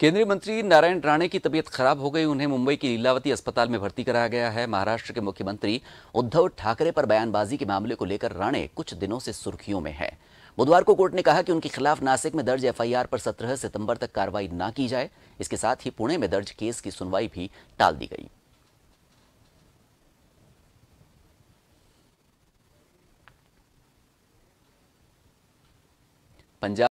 केंद्रीय मंत्री नारायण राणे की तबीयत खराब हो गई उन्हें मुंबई के लीलावती अस्पताल में भर्ती कराया गया है महाराष्ट्र के मुख्यमंत्री उद्धव ठाकरे पर बयानबाजी के मामले को लेकर राणे कुछ दिनों से सुर्खियों में है बुधवार को कोर्ट ने कहा कि उनके खिलाफ नासिक में दर्ज एफआईआर पर 17 सितंबर तक कार्रवाई न की जाए इसके साथ ही पुणे में दर्ज केस की सुनवाई भी टाल दी गई पंजाब